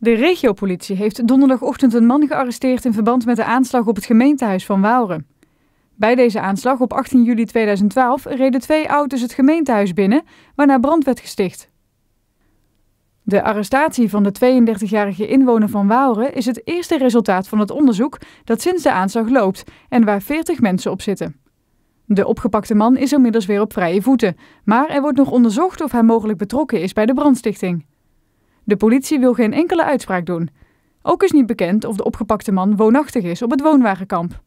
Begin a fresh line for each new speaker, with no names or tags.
De regiopolitie heeft donderdagochtend een man gearresteerd in verband met de aanslag op het gemeentehuis van Waalre. Bij deze aanslag op 18 juli 2012 reden twee auto's het gemeentehuis binnen, waarna brand werd gesticht. De arrestatie van de 32-jarige inwoner van Waalre is het eerste resultaat van het onderzoek dat sinds de aanslag loopt en waar 40 mensen op zitten. De opgepakte man is inmiddels weer op vrije voeten, maar er wordt nog onderzocht of hij mogelijk betrokken is bij de brandstichting. De politie wil geen enkele uitspraak doen. Ook is niet bekend of de opgepakte man woonachtig is op het woonwagenkamp.